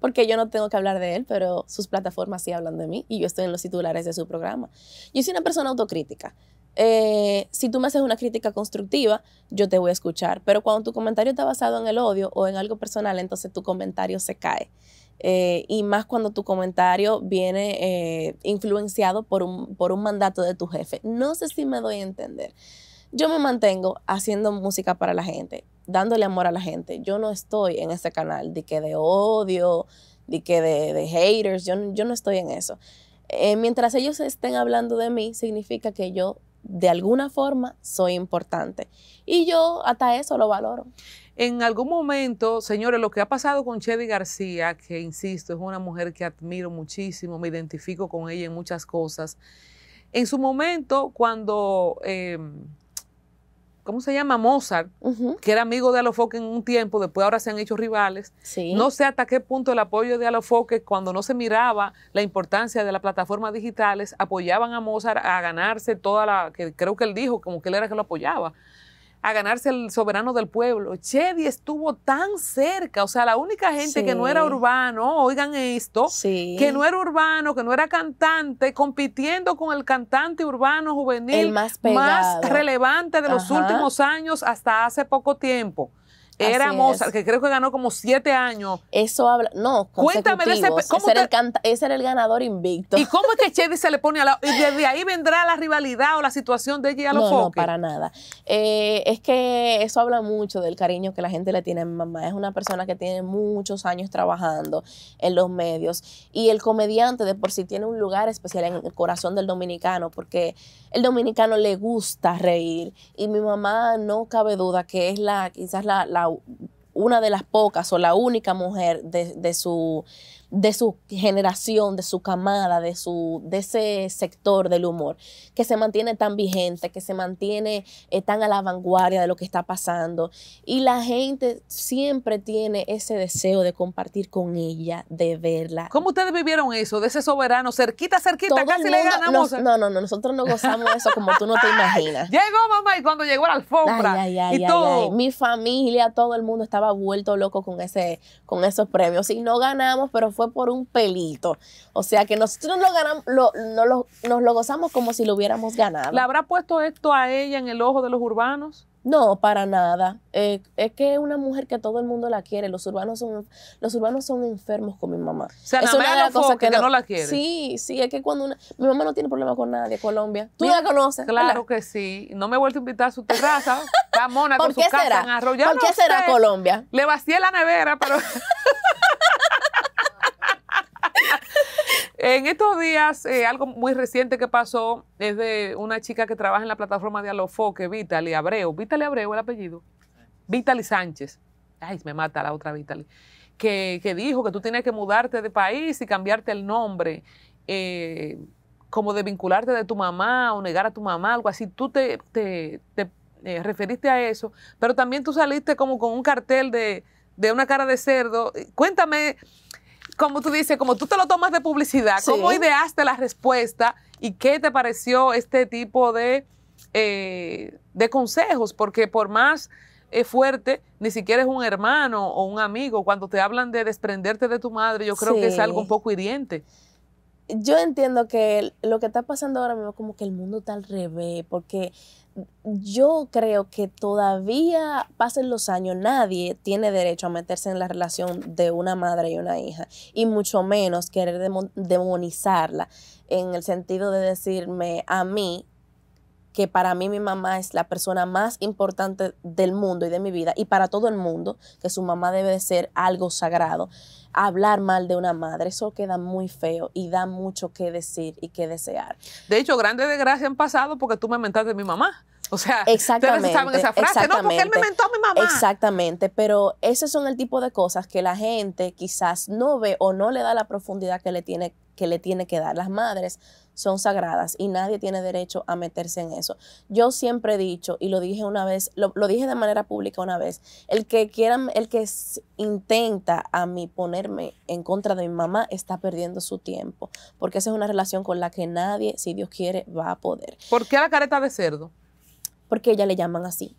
Speaker 1: porque yo no tengo que hablar de él, pero sus plataformas sí hablan de mí y yo estoy en los titulares de su programa. Yo soy una persona autocrítica. Eh, si tú me haces una crítica constructiva, yo te voy a escuchar, pero cuando tu comentario está basado en el odio o en algo personal, entonces tu comentario se cae. Eh, y más cuando tu comentario viene eh, influenciado por un, por un mandato de tu jefe. No sé si me doy a entender. Yo me mantengo haciendo música para la gente, dándole amor a la gente. Yo no estoy en ese canal de que de odio, de que de, haters, yo, yo no estoy en eso. Eh, mientras ellos estén hablando de mí, significa que yo de alguna forma soy importante. Y yo hasta eso lo valoro.
Speaker 2: En algún momento, señores, lo que ha pasado con Chedi García, que insisto, es una mujer que admiro muchísimo, me identifico con ella en muchas cosas. En su momento, cuando em, ¿cómo se llama? Mozart, que era amigo de Alofoque en un tiempo, después ahora se han hecho rivales. No sé hasta qué punto el apoyo de Alofoque, cuando no se miraba la importancia de las plataformas digitales, apoyaban a Mozart a ganarse toda la, que creo que él dijo, como que él era que lo apoyaba, a ganarse el soberano del pueblo. Chedi estuvo tan cerca, o sea, la única gente que no era urbano, oigan esto, que no era urbano, que no era cantante, compitiendo con el cantante urbano juvenil más, relevante de los últimos años hasta hace poco tiempo. Era que creo que ganó como siete años. Eso habla. No, cuéntame de ese. ¿cómo ese, era el era el ganador invicto. ¿Y cómo es que Chedi se le pone a la? ¿Y desde ahí vendrá la rivalidad o la situación de ella a los No, no, para
Speaker 1: nada. Eh, es que eso habla mucho del cariño que la gente le tiene a mi mamá. Es una persona que tiene muchos años trabajando en los medios. Y el comediante de por sí tiene un lugar especial en el corazón del dominicano, porque el dominicano le gusta reír. Y mi mamá no cabe duda que es la quizás la una de las pocas o la única mujer de su de su generación, de su camada, de, su, de ese sector del humor, que se mantiene tan vigente, que se mantiene eh, tan a la vanguardia de lo que está pasando. Y la gente siempre tiene ese deseo de compartir con ella, de verla.
Speaker 2: ¿Cómo ustedes vivieron eso, de ese soberano, cerquita, cerquita, casi le ganamos? Eh? no, no, no, nosotros no gozamos eso como tú no te imaginas. Llegó mamá y cuando llegó la alfombra y todo. Mi familia,
Speaker 1: todo el mundo estaba vuelto loco con, ese, con esos premios. Y no ganamos, pero fue por un pelito. O sea que nosotros lo ganamos, no nos lo gozamos como si lo hubiéramos ganado. ¿Le habrá
Speaker 2: puesto esto a ella en el ojo de los urbanos?
Speaker 1: No, para nada. Eh, es que es una mujer que todo el mundo la quiere. Los urbanos son, los urbanos son enfermos con mi mamá. O sea, es una que, no, la quiere. Sí, sí, es que cuando mi mamá no tiene problema con nadie, Colombia. Tú la conoces.
Speaker 2: Claro que sí. No me he vuelto a invitar a su terraza. Está mona con su casa será? ¿Por qué será Colombia? Le vacié la nevera, pero en estos días, eh, algo muy reciente que pasó es de una chica que trabaja en la plataforma de Alofoque, Vitali Abreu. Vitali Abreu el apellido. Vitali Sánchez. Ay, me mata la otra Vitali. Que, que dijo que tú tienes que mudarte de país y cambiarte el nombre. Eh, como de vincularte de tu mamá o negar a tu mamá, algo así. Tú te, te, eh, referiste a eso, pero también tú saliste como con un cartel de, de una cara de cerdo. Cuéntame como tú dices, como tú te lo tomas de publicidad, ¿cómo ideaste la respuesta y qué te pareció este tipo de, eh, de consejos? Porque por más eh, fuerte, ni siquiera es un hermano o un amigo, cuando te hablan de desprenderte de tu madre, yo creo que es algo un poco hiriente.
Speaker 1: Yo entiendo que lo que está pasando ahora mismo como que el mundo está al revés, porque yo creo que todavía pasen los años, nadie tiene derecho a meterse en la relación de una madre y una hija, y mucho menos querer demonizarla en el sentido de decirme a mí que para mí mi mamá es la persona más importante del mundo y de mi vida, y para todo el mundo, que su mamá debe de ser algo sagrado, hablar mal de una madre, eso queda muy feo y da mucho que decir y que desear.
Speaker 2: De hecho, grandes desgracias han pasado porque tú me mentaste de mi mamá. O sea, exactamente, él me mentó a mi mamá.
Speaker 1: Exactamente, pero ese son el tipo de cosas que la gente quizás no ve o no le da la profundidad que le tiene que le tiene que dar. Las madres son sagradas y nadie tiene derecho a meterse en eso. Yo siempre he dicho, y lo dije una vez, lo, dije de manera pública una vez, el que quiera, el que intenta a mí ponerme en contra de mi mamá está perdiendo su tiempo, porque esa es una relación con la que nadie, si Dios quiere, va a poder. ¿Por qué la careta de cerdo? Porque ella le llaman así.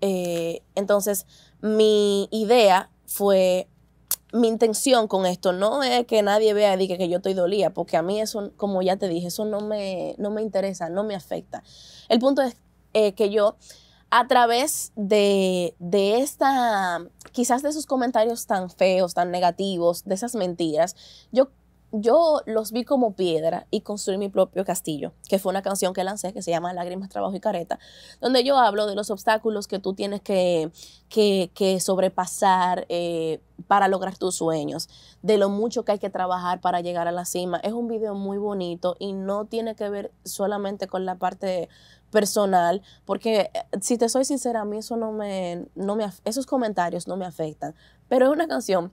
Speaker 1: Eh, entonces, mi idea fue mi intención con esto no es que nadie vea y diga que yo estoy dolía, porque a mí eso, como ya te dije, eso no me, no me interesa, no me afecta. El punto es eh, que yo, a través de, de esta, quizás de esos comentarios tan feos, tan negativos, de esas mentiras, yo yo los vi como piedra y construí mi propio castillo, que fue una canción que lancé que se llama Lágrimas, Trabajo y Careta, donde yo hablo de los obstáculos que tú tienes que, que, que sobrepasar eh, para lograr tus sueños, de lo mucho que hay que trabajar para llegar a la cima. Es un video muy bonito y no tiene que ver solamente con la parte personal, porque eh, si te soy sincera, a mí eso no me, no me, esos comentarios no me afectan, pero es una canción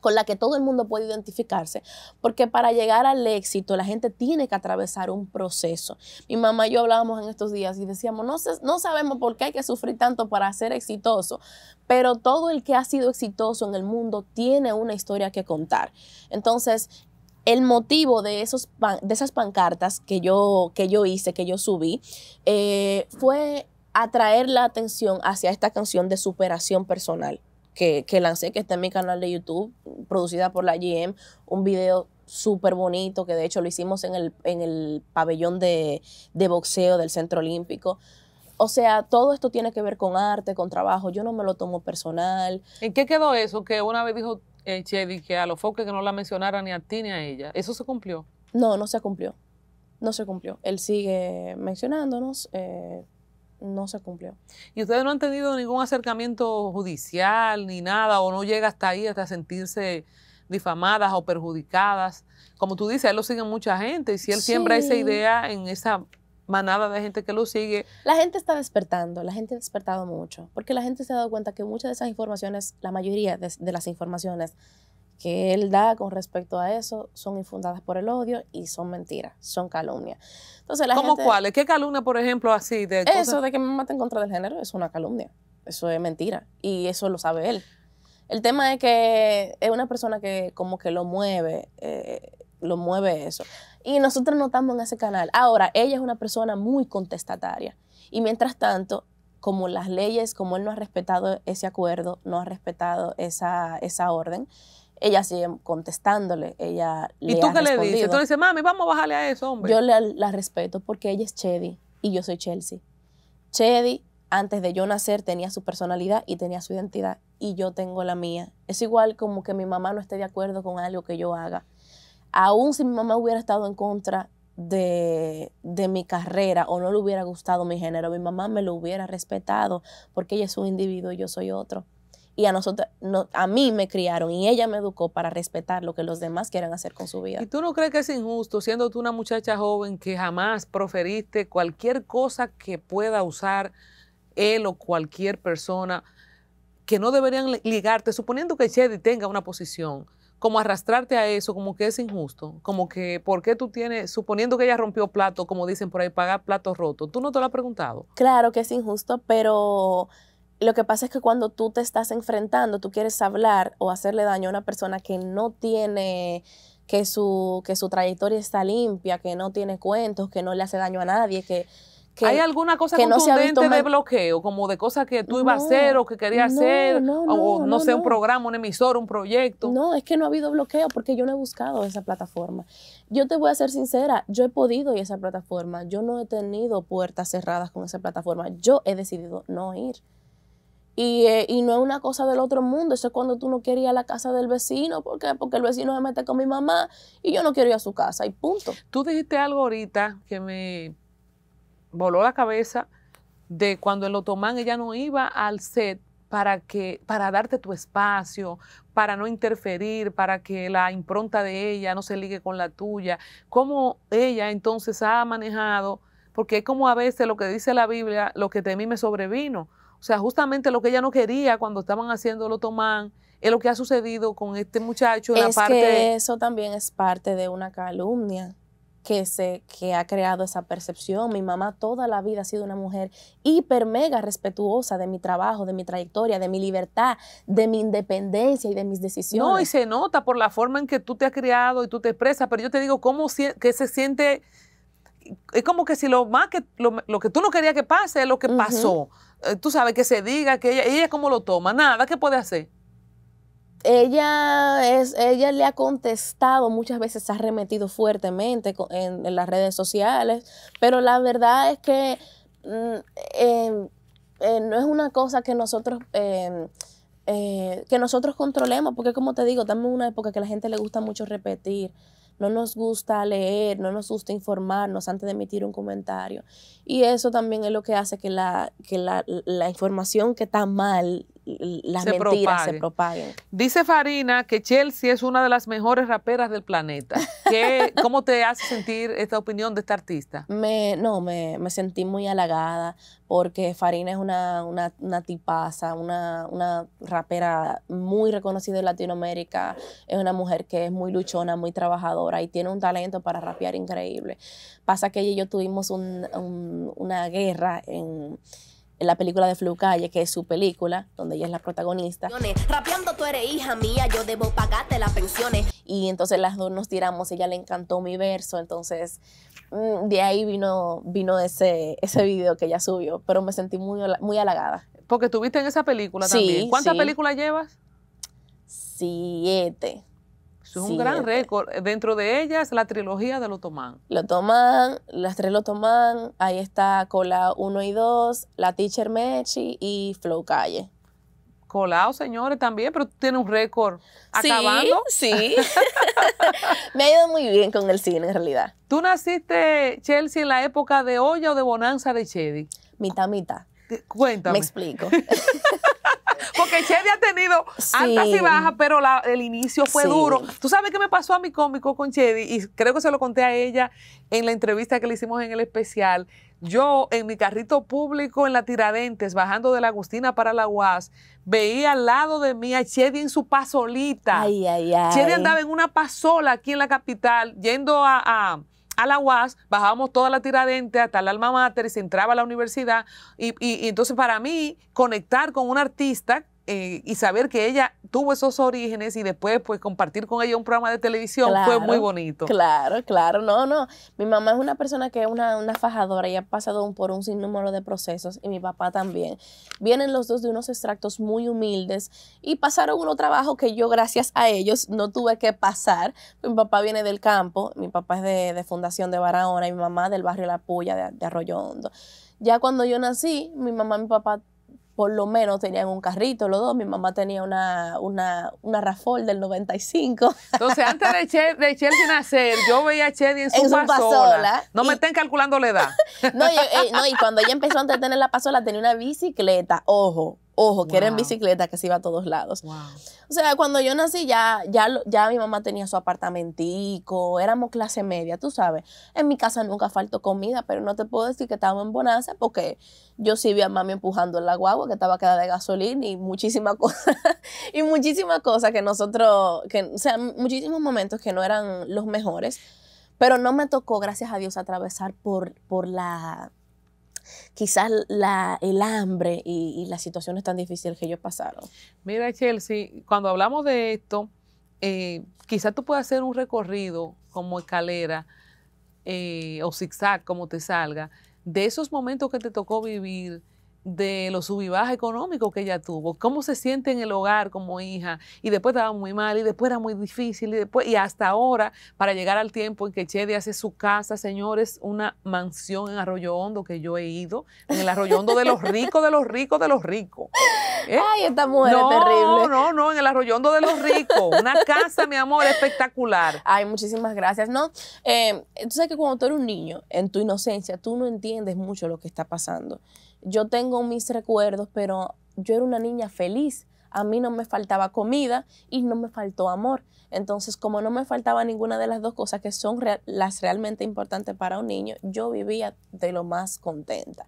Speaker 1: con la que todo el mundo puede identificarse, porque para llegar al éxito la gente tiene que atravesar un proceso. Mi mamá y yo hablábamos en estos días y decíamos, no, sabemos por qué hay que sufrir tanto para ser exitoso, pero todo el que ha sido exitoso en el mundo tiene una historia que contar. Entonces, el motivo de, esos de esas pancartas que yo, que yo hice, que yo subí, eh, fue atraer la atención hacia esta canción de superación personal que, lancé, que está en mi canal de YouTube, producida por la GM, un video súper bonito, que de hecho lo hicimos en el, en el pabellón de, boxeo del Centro Olímpico. O sea, todo esto tiene que ver con arte, con trabajo. Yo no me lo tomo
Speaker 2: personal. ¿En qué quedó eso? Que una vez dijo eh, Chedi que a los foques que no la mencionara ni a ti ni a ella. ¿Eso se cumplió?
Speaker 1: No, no se cumplió. No se cumplió. Él sigue mencionándonos. Eh, no se cumplió.
Speaker 2: ¿Y ustedes no han tenido ningún acercamiento judicial ni nada o no llega hasta ahí hasta sentirse difamadas o perjudicadas? Como tú dices, él lo sigue mucha gente y si él siembra esa idea en esa manada de gente que lo sigue.
Speaker 1: La gente está despertando, la gente ha despertado mucho, porque la gente se ha dado cuenta que muchas de esas informaciones, la mayoría de las informaciones, que él da con respecto a eso son infundadas por el odio y son mentiras, son calumnias.
Speaker 2: Entonces, la ¿Cómo cuáles? ¿Qué calumnia, por ejemplo, así? De eso de
Speaker 1: que me maten contra del género es una calumnia, eso es mentira y eso lo sabe él. El tema es que es una persona que como que lo mueve, eh, lo mueve eso. Y nosotros notamos en ese canal. Ahora, ella es una persona muy contestataria. Y mientras tanto, como las leyes, como él no ha respetado ese acuerdo, no ha respetado esa, esa orden, ella sigue contestándole, ella le ¿Y tú qué le dices? Tú le
Speaker 2: mami, vamos a bajarle a eso, hombre. Yo
Speaker 1: le, la respeto porque ella es Chedi y yo soy Chelsea. Chedi, antes de yo nacer, tenía su personalidad y tenía su identidad y yo tengo la mía. Es igual como que mi mamá no esté de acuerdo con algo que yo haga. Aún si mi mamá hubiera estado en contra de, mi carrera o no le hubiera gustado mi género, mi mamá me lo hubiera respetado porque ella es un individuo y yo soy otro y a nosotros, a mí me criaron y ella me educó para respetar lo que los demás quieran hacer con su vida. ¿Y
Speaker 2: tú no crees que es injusto, siendo tú una muchacha joven que jamás proferiste cualquier cosa que pueda usar él o cualquier persona, que no deberían ligarte, suponiendo que Chedi tenga una posición? como arrastrarte a eso, como que es injusto, como que, ¿por qué tú tienes, suponiendo que ella rompió plato, como dicen por ahí, pagar platos rotos? ¿Tú no te lo has preguntado?
Speaker 1: Claro que es injusto, pero lo que pasa es que cuando tú te estás enfrentando, tú quieres hablar o hacerle daño a una persona que no tiene, que su, que su trayectoria está limpia, que no tiene cuentos, que no le hace daño a nadie, que... Que, ¿Hay alguna cosa que contundente no de
Speaker 2: bloqueo, como de cosas que tú ibas a hacer o que querías no, hacer, o no, sé, un programa, un emisor, un proyecto? No, es que no ha habido bloqueo porque yo no he buscado esa
Speaker 1: plataforma. Yo te voy a ser sincera, yo he podido ir a esa plataforma, yo no he tenido puertas cerradas con esa plataforma, yo he decidido no ir. Eh, y, no es una cosa del otro mundo. Eso es cuando tú no quieres ir a la casa del vecino. ¿Por qué? Porque el vecino se mete con mi mamá
Speaker 2: y yo no quiero ir a su casa. Y punto. Tú dijiste algo ahorita que me voló la cabeza de cuando el otomán ella no iba al set para que para darte tu espacio, para no interferir, para que la impronta de ella no se ligue con la tuya. ¿Cómo ella entonces ha manejado? Porque es como a veces lo que dice la Biblia, lo que de mí me sobrevino. O sea, justamente lo que ella no quería cuando estaban haciendo el otomán es lo que ha sucedido con este muchacho en la parte. Que
Speaker 1: eso también es parte de una calumnia que se que ha creado esa percepción. Mi mamá toda la vida ha sido una mujer hiper mega respetuosa de mi trabajo, de mi trayectoria, de mi libertad, de mi independencia y de mis decisiones. No, y
Speaker 2: se nota por la forma en que tú te has criado y tú te expresas, pero yo te digo cómo que se siente es como que si lo más que lo, que tú no querías que pase es lo que pasó. Eh, tú sabes que se diga que ella, ella cómo lo toma, nada, ¿qué puede hacer?
Speaker 1: Ella es, ella le ha contestado muchas veces, se ha remetido fuertemente en, las redes sociales, pero la verdad es que mm, em, eh, no es una cosa que nosotros em, eh, que nosotros controlemos, porque como te digo, estamos en una época que a la gente le gusta mucho repetir no nos gusta leer, no nos gusta informarnos antes de emitir un comentario. Y eso también es lo que hace que la, que la, información que está mal las se mentiras se propaguen.
Speaker 2: Dice Farina que Chelsea es una de las mejores raperas del planeta. ¿Qué, ¿Cómo te hace sentir esta opinión de esta artista?
Speaker 1: Me, no, me, sentí muy halagada porque Farina es una, una, una tipaza, una, rapera muy reconocida en Latinoamérica. Es una mujer que es muy luchona, muy trabajadora y tiene un talento para rapear increíble. Pasa que ella y yo tuvimos una guerra en en la película de Flu Calle, que es su película, donde ella es la protagonista. Rapeando tú eres hija mía, yo debo pagarte las pensiones. Y entonces las dos nos tiramos, y ella le encantó mi verso, entonces mm, de ahí vino, vino ese, ese video que ella subió, pero me sentí muy, muy halagada.
Speaker 2: Porque estuviste en esa película sí, también. ¿Cuántas películas llevas? Siete es un gran récord. Eh, dentro de ellas, la trilogía de Lotomán.
Speaker 1: El las tres Otomán, ahí está Cola 1 y 2, la Teacher Mechi y Flow Calle. Colao,
Speaker 2: señores, también, pero tiene un récord. ¿Acabando? Sí. Me ha ido muy bien con el cine, en realidad. ¿Tú naciste, Chelsea, en la época de olla o de bonanza de Chedi? Mitad, mitad. Cuéntame. Me explico. Porque Chedi ha tenido altas y bajas, pero el inicio fue duro. ¿Tú sabes qué me pasó a mi cómico con Chevy? Y creo que se lo conté a ella en la entrevista que le hicimos en el especial. Yo, en mi carrito público en la Tiradentes, bajando de la Agustina para la UAS, veía al lado de mí a Chedi en su pasolita. Ay, ay, ay. Chedi andaba en una pasola aquí en la capital, yendo a a la UAS, bajábamos toda la tiradente hasta la alma mater y se entraba a la universidad. y, y entonces para mí, conectar con un artista eh, y saber que ella tuvo esos orígenes y después pues compartir con ella un programa de televisión fue muy bonito.
Speaker 1: Claro, claro, no, no. Mi mamá es una persona que es una, fajadora y ha pasado por un sinnúmero de procesos y mi papá también. Vienen los dos de unos extractos muy humildes y pasaron unos trabajos que yo gracias a ellos no tuve que pasar. Mi papá viene del campo, mi papá es de, Fundación de Barahona y mi mamá del barrio La Puya de, de Arroyo Hondo. Ya cuando yo nací, mi mamá y mi papá por lo menos tenían un carrito los dos. Mi mamá tenía una, una, una Rafol del 95. Entonces, antes de, de Chelsea
Speaker 2: nacer, yo veía a
Speaker 1: Chelsea en su, pasola.
Speaker 2: No me estén calculando la edad. no, y, eh, no, y cuando
Speaker 1: ella empezó antes de tener la pasola, tenía una bicicleta, ojo, ojo, que era en bicicleta que se iba a todos lados. O sea, cuando yo nací ya, ya, ya mi mamá tenía su apartamentico, éramos clase media, tú sabes. En mi casa nunca faltó comida, pero no te puedo decir que estábamos en bonanza porque yo sí vi a mami empujando en la guagua que estaba quedada de gasolina y muchísimas cosas, y muchísimas cosas que nosotros, que, o sea, muchísimos momentos que no eran los mejores. Pero no me tocó, gracias a Dios, atravesar por, por la quizás el hambre y, la las situaciones tan difíciles que ellos pasaron.
Speaker 2: Mira, Chelsea, cuando hablamos de esto, eh, quizás tú puedas hacer un recorrido como escalera eh, o zigzag, como te salga, de esos momentos que te tocó vivir de los subivajes económicos que ella tuvo, cómo se siente en el hogar como hija, y después estaba muy mal, y después era muy difícil, y después, y hasta ahora, para llegar al tiempo en que Chedi hace su casa, señores, una mansión en Arroyo Hondo que yo he ido, en el Arroyo Hondo de los ricos, de los ricos, de los ricos. ¿eh? Ay, esta mujer es terrible. No, no, en el Arroyo Hondo de los ricos, una casa, mi amor, espectacular. Ay, muchísimas
Speaker 1: gracias. No, eh, que cuando tú eres un niño, en tu inocencia, tú no entiendes mucho lo que está pasando yo tengo mis recuerdos, pero yo era una niña feliz. A mí no me faltaba comida y no me faltó amor. Entonces, como no me faltaba ninguna de las dos cosas que son las realmente importantes para un niño, yo vivía de lo más contenta.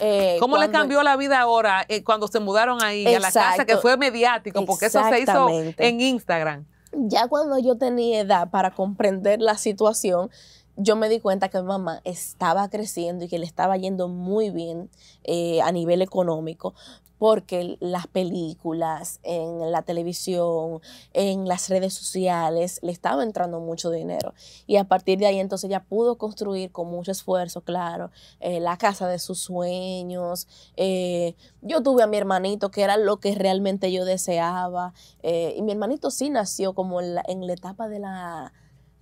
Speaker 2: Eh, ¿Cómo le cambió la vida ahora eh, cuando se mudaron ahí a la casa, que fue mediático? Porque eso se hizo en Instagram.
Speaker 1: Ya cuando yo tenía edad para comprender la situación, yo me di cuenta que mi mamá estaba creciendo y que le estaba yendo muy bien eh, a nivel económico porque las películas, en la televisión, en las redes sociales, le estaba entrando mucho dinero. Y a partir de ahí entonces ella pudo construir con mucho esfuerzo, claro, eh, la casa de sus sueños. Eh, yo tuve a mi hermanito, que era lo que realmente yo deseaba. y mi hermanito sí nació como en la etapa de la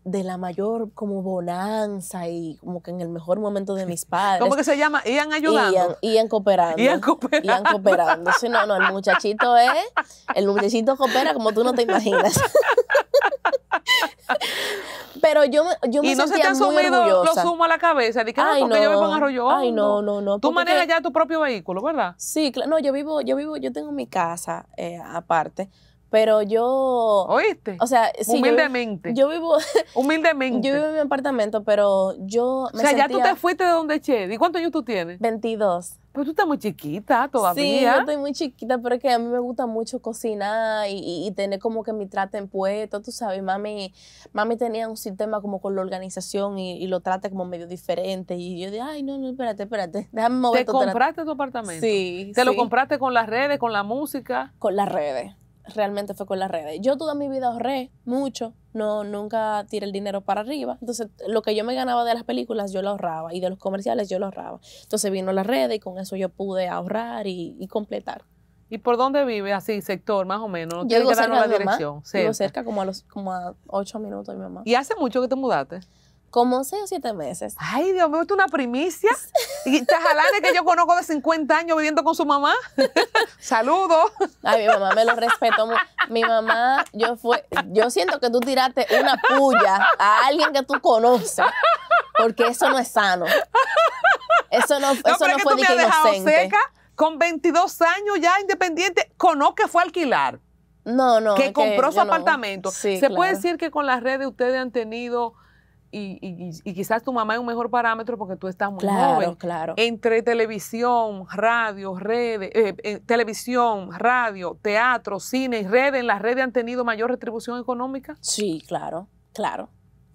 Speaker 1: de la mayor como bonanza y como que en el mejor momento de mis padres. ¿Cómo que se llama? Ian ayudando. Ian, cooperando. Ian cooperando. Ian cooperando. no, no, el muchachito es, el muchachito coopera como tú no te imaginas. Pero yo, yo me ¿Y no se te ha sumido lo sumo
Speaker 2: a la cabeza? Ah, Ay, porque no. yo vivo en Arroyo Ay, no, no,
Speaker 1: no. Tú manejas ya tu propio vehículo, ¿verdad? Sí, claro. No, yo vivo, yo vivo, yo tengo mi casa eh, aparte pero yo. ¿Oíste? O sea, sí, Humildemente. Yo, vivo. humildemente. Yo vivo en mi apartamento, pero yo. Me o sea, ya tú te fuiste de donde ¿Y ¿Cuántos años tú tienes?
Speaker 2: 22. Pero tú estás muy chiquita todavía. Sí, yo estoy
Speaker 1: muy chiquita, pero es que a mí me gusta mucho cocinar y, tener como que mi trato en puesto, tú sabes. Mami, mami tenía un sistema como con la organización y, lo trata como medio diferente. Y yo dije, ay, no, no, espérate, espérate, déjame mover. ¿Te compraste tu apartamento? Sí. ¿Te lo compraste
Speaker 2: con las redes, con la música?
Speaker 1: Con las redes realmente fue con las redes. Yo toda mi vida ahorré mucho, no nunca tiré el dinero para arriba. Entonces, lo que yo me ganaba de las películas, yo lo ahorraba y de los comerciales, yo lo ahorraba. Entonces vino las redes y con eso yo pude ahorrar y, completar.
Speaker 2: ¿Y por dónde vive? Así, sector, más o menos. No Llego cerca la dirección. Mamá. Cerca. cerca, como a los como a ocho minutos de mi mamá. ¿Y hace mucho que te mudaste? como seis o siete meses. Ay, Dios mío, es una primicia? Y Tajalane, que yo conozco de 50 años viviendo con su mamá. Saludos. Ay, mi mamá me
Speaker 1: lo respeto. Mi mamá, yo fue, yo siento que tú tiraste una puya a
Speaker 2: alguien que tú conoces, porque eso no es sano.
Speaker 1: Eso no, eso no fue has seca,
Speaker 2: con 22 años ya independiente, conozco que fue a alquilar. No, no. Que compró su apartamento. Sí, ¿Se puede decir que con las redes ustedes han tenido y, y, quizás tu mamá es un mejor parámetro porque tú estás muy claro, joven. Claro, Entre televisión, radio, redes, eh, eh, televisión, radio, teatro, cine y redes, las redes han tenido mayor retribución económica? Sí, claro, claro,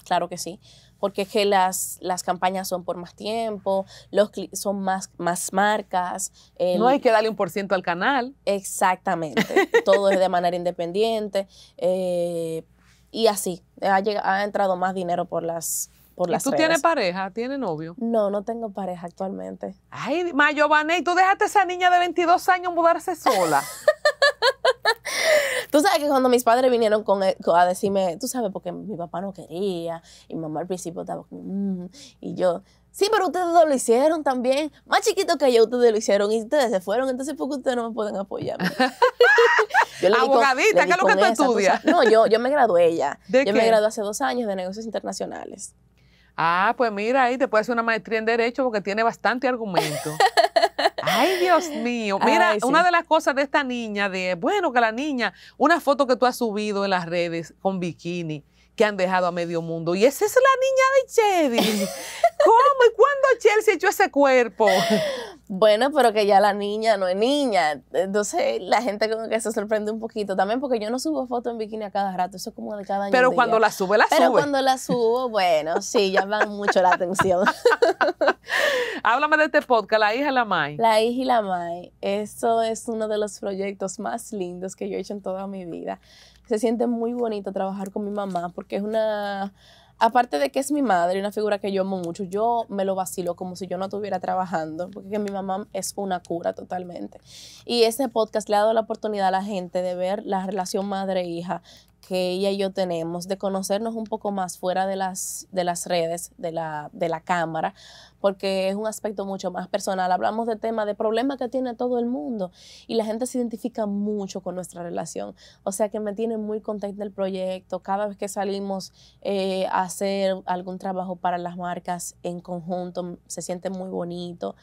Speaker 1: claro que sí. Porque es que las, las campañas son por más tiempo, los son más, más marcas. no hay que darle un por ciento al canal. Exactamente. todo es de manera independiente. Eh, y así, ha, entrado más dinero por las por las ¿Y tú tienes pareja?
Speaker 2: ¿Tienes novio? No,
Speaker 1: no tengo pareja actualmente.
Speaker 2: Ay, Mayo ¿y tú dejaste a esa niña de 22 años mudarse sola.
Speaker 1: tú sabes que cuando mis padres vinieron con, e, a decirme, tú sabes, porque mi papá no quería, y mi mamá al principio estaba como, mm", y yo, Sí, pero ustedes lo hicieron también. Más chiquito que yo, ustedes lo hicieron y ustedes se fueron. Entonces, ¿por qué ustedes no me pueden apoyar? Abogadita, ¿qué es lo que tú estudias? No, yo,
Speaker 2: me gradué ya. yo me gradué hace dos años de negocios internacionales. Ah, pues mira, ahí te puede hacer una maestría en Derecho porque tiene bastante argumento. Ay, Dios mío. Mira, una de las cosas de esta niña, de, bueno, que la niña, una foto que tú has subido en las redes con bikini que han dejado a medio mundo. Y esa es la niña de Chevy ¿Cómo y cuándo Chelsea echó ese cuerpo?
Speaker 1: Bueno, pero que ya la niña no es niña. Entonces la gente como que se sorprende un poquito también porque yo no subo fotos en bikini a cada rato, eso es como de cada año. Pero cuando la sube, la pero Pero cuando la subo, bueno, sí, llaman mucho la atención.
Speaker 2: Háblame de este podcast, La hija y la Mai. La
Speaker 1: hija y la Mai. Eso es uno de los proyectos más lindos que yo he hecho en toda mi vida se siente muy bonito trabajar con mi mamá porque es una, aparte de que es mi madre, una figura que yo amo mucho, yo me lo vacilo como si yo no estuviera trabajando, porque mi mamá es una cura totalmente. Y ese podcast le ha dado la oportunidad a la gente de ver la relación madre-hija que ella y yo tenemos de conocernos un poco más fuera de las, de las redes, de la, cámara, porque es un aspecto mucho más personal. Hablamos de temas, de problemas que tiene todo el mundo y la gente se identifica mucho con nuestra relación. O sea que me tiene muy contenta el proyecto. Cada vez que salimos eh, a hacer algún trabajo para las marcas en conjunto, se siente muy bonito.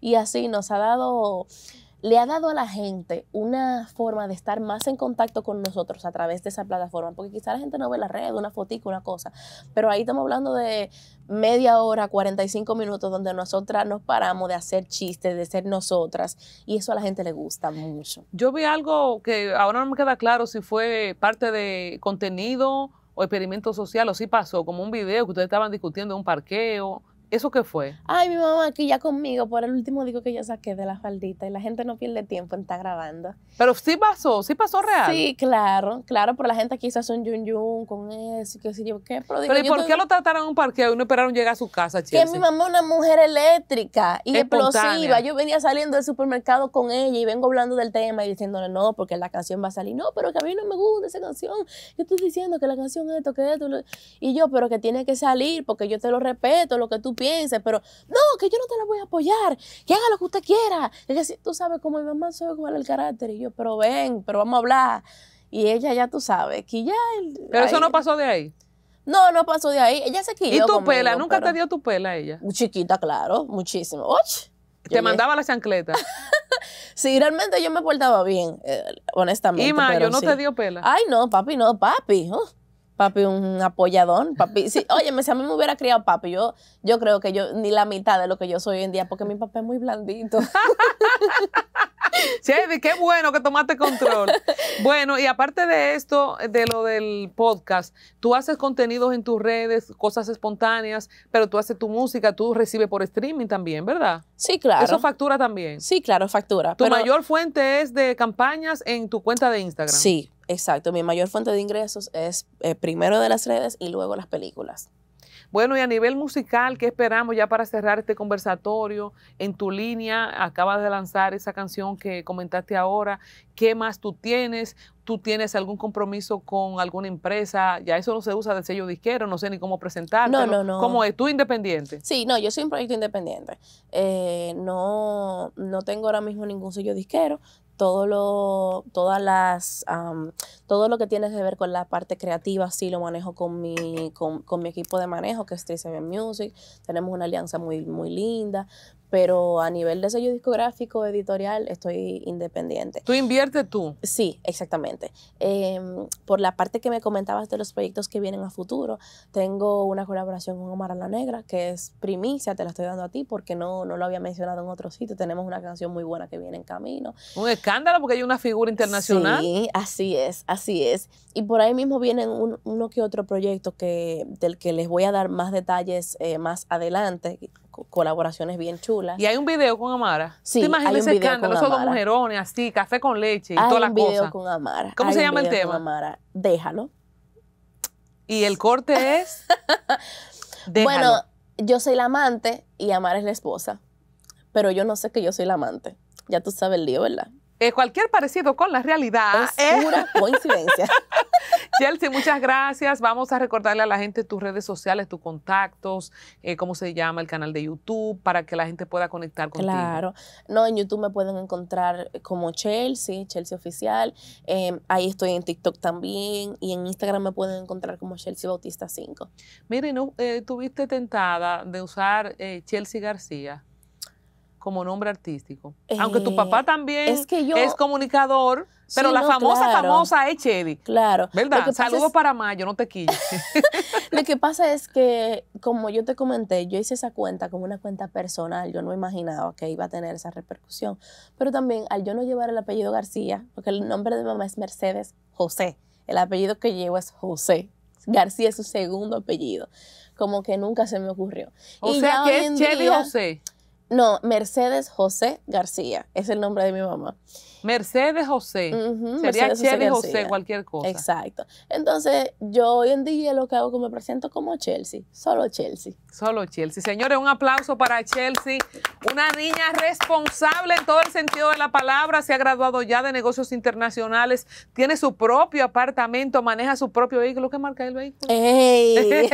Speaker 1: Y así nos ha dado le ha dado a la gente una forma de estar más en contacto con nosotros a través de esa plataforma, porque quizá la gente no ve la red, una fotica, una cosa, pero ahí estamos hablando de media hora, 45 minutos, donde nosotras nos paramos de hacer chistes, de ser nosotras, y eso a la gente le gusta mucho.
Speaker 2: Yo vi algo que ahora no me queda claro si fue parte de contenido o experimento social, o si pasó, como un video que ustedes estaban discutiendo en un parqueo, ¿Eso qué fue?
Speaker 1: Ay, mi mamá aquí ya conmigo por el último disco que yo saqué de la faldita y la gente no pierde tiempo en estar grabando.
Speaker 2: Pero sí pasó, sí pasó real. Sí,
Speaker 1: claro, claro, pero la gente aquí se hace un yun yun con eso y qué sé yo qué. Pero, ¿y por qué
Speaker 2: lo trataron en un parqueo y no esperaron llegar a su casa, chicos? Que mi mamá
Speaker 1: es una mujer eléctrica y explosiva. Yo venía saliendo del supermercado con ella y vengo hablando del tema y diciéndole no, porque la canción va a salir. No, pero que a mí no me gusta esa canción. Yo estoy diciendo que la canción esto, que esto. Y yo, pero que tiene que salir porque yo te lo respeto, lo que tú piense, pero no, que yo no te la voy a apoyar, que haga lo que usted quiera. Es que si tú sabes cómo mi mamá sabe cuál es el carácter, y yo, pero ven, pero vamos a hablar. Y ella ya tú sabes, que ya... pero eso no
Speaker 2: pasó de ahí.
Speaker 1: No, no pasó de ahí. Ella se quitó. ¿Y tu pela? ¿Nunca te dio tu pela ella? Chiquita, claro, muchísimo. Och, te mandaba
Speaker 2: las la chancleta.
Speaker 1: sí, realmente yo me portaba bien, eh, honestamente. Y Mayo, ¿no te dio pela? Ay, no, papi, no, papi. Papi, un apoyadón. Papi, oye, si a mí me hubiera criado papi, yo, yo creo que yo ni la mitad de lo que yo soy hoy en día, porque mi papá es muy blandito.
Speaker 2: Chevy, qué bueno que tomaste control. Bueno, y aparte de esto, de lo del podcast, tú haces contenidos en tus redes, cosas espontáneas, pero tú haces tu música, tú recibes por streaming también, ¿verdad? Sí, claro. Eso factura también. Sí, claro, factura. Tu mayor fuente es de campañas en tu cuenta de Instagram. Sí, Exacto, mi mayor fuente de ingresos es
Speaker 1: eh, primero de las
Speaker 2: redes y luego las películas. Bueno, y a nivel musical, ¿qué esperamos ya para cerrar este conversatorio? En tu línea, acabas de lanzar esa canción que comentaste ahora. ¿Qué más tú tienes? ¿Tú tienes algún compromiso con alguna empresa? Ya eso no se usa del sello disquero, no sé ni cómo presentarlo. No, no, no. ¿Cómo es? ¿Tú independiente? Sí, no, yo soy un proyecto independiente. Eh,
Speaker 1: no, no tengo ahora mismo ningún sello disquero todo lo, todas las, todo lo que tiene que ver con la parte creativa, sí lo manejo con mi, con, mi equipo de manejo, que es en Music. Tenemos una alianza muy, muy linda, pero a nivel de sello discográfico, editorial, estoy independiente. ¿Tú inviertes tú? Sí, exactamente. Em, por la parte que me comentabas de los proyectos que vienen a futuro, tengo una colaboración con Omar a la Negra, que es primicia, te la estoy dando a ti porque no, no lo había mencionado en otro sitio. Tenemos una canción muy buena que viene en camino.
Speaker 2: Un escándalo porque hay una figura internacional. Sí,
Speaker 1: así es, así es. Y por ahí mismo vienen un, uno que otro proyecto que, del que les voy a dar más detalles eh, más adelante, colaboraciones bien chulas. Y hay un
Speaker 2: video con Amara. Sí, ¿Te imaginas hay ese escándalo? Con Amara. mujerones, así, café con leche y hay toda la cosa. Hay un video con Amara. ¿Cómo se llama el tema? Con Amara. Déjalo. Y el corte es.
Speaker 1: Déjalo. Bueno, yo soy la amante y Amara es la esposa. Pero yo no sé que yo soy la amante. Ya tú sabes el lío, ¿verdad?
Speaker 2: Eh, cualquier parecido con la realidad es una coincidencia. Chelsea, muchas gracias. Vamos a recordarle a la gente tus redes sociales, tus contactos, eh, cómo se llama el canal de YouTube, para que la gente pueda conectar contigo. Claro. No, en YouTube me pueden encontrar como Chelsea, Chelsea Oficial. Em,
Speaker 1: ahí estoy en TikTok también. Y en Instagram me pueden encontrar como Chelsea Bautista
Speaker 2: 5. Mire, no, eh, tuviste tentada de usar Chelsea García como nombre artístico. Aunque tu papá eh, también es, comunicador, pero la famosa, famosa es Chedi. Claro. ¿Verdad? Saludos para Mayo, no te quilles. Lo que pasa es
Speaker 1: que, como yo te comenté, yo hice esa cuenta como una cuenta personal. Yo no imaginaba que iba a tener esa repercusión. Pero también, al yo no llevar el apellido García, porque el nombre de mamá es Mercedes José. El apellido que llevo es José. García es su segundo apellido. Como que nunca se me ocurrió. O sea, que es Chedi José. No, Mercedes José García es el nombre de mi mamá.
Speaker 2: Mercedes José. Sería Mercedes José, cualquier cosa. Exacto.
Speaker 1: Entonces, yo hoy en día lo que hago es que me presento como Chelsea. Solo Chelsea.
Speaker 2: Solo Chelsea. Señores, un aplauso para Chelsea. Una niña responsable en todo el sentido de la palabra. Se ha graduado ya de negocios internacionales. Tiene su propio apartamento. Maneja su propio vehículo. ¿Qué marca el vehículo? Ey.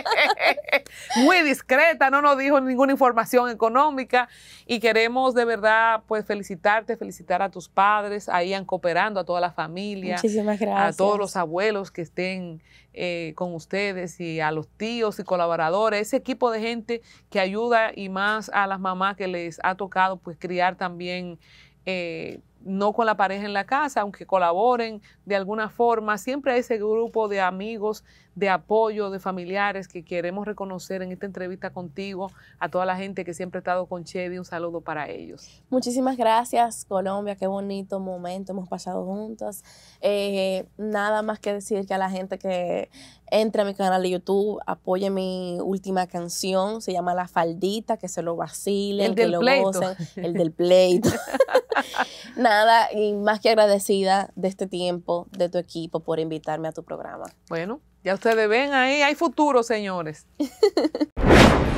Speaker 2: Muy discreta. No nos dijo ninguna información económica y queremos de verdad pues felicitarte, felicitar a tus padres, ahí han cooperando, a toda la familia, a todos los abuelos que estén eh, con ustedes y a los tíos y colaboradores, ese equipo de gente que ayuda y más a las mamás que les ha tocado pues criar también. Eh, no con la pareja en la casa, aunque colaboren de alguna forma, siempre ese grupo de amigos, de apoyo de familiares que queremos reconocer en esta entrevista contigo, a toda la gente que siempre ha estado con Chevy un saludo para ellos.
Speaker 1: Muchísimas gracias Colombia, qué bonito momento hemos pasado juntos. Eh, nada más que decir que a la gente que entre a mi canal de YouTube, apoye mi última canción, se llama La Faldita, que se lo vacilen, que lo el del pleito. Nada, y más que agradecida de este tiempo, de tu equipo, por invitarme a tu programa. Bueno, ya ustedes ven ahí, hay futuro,
Speaker 2: señores.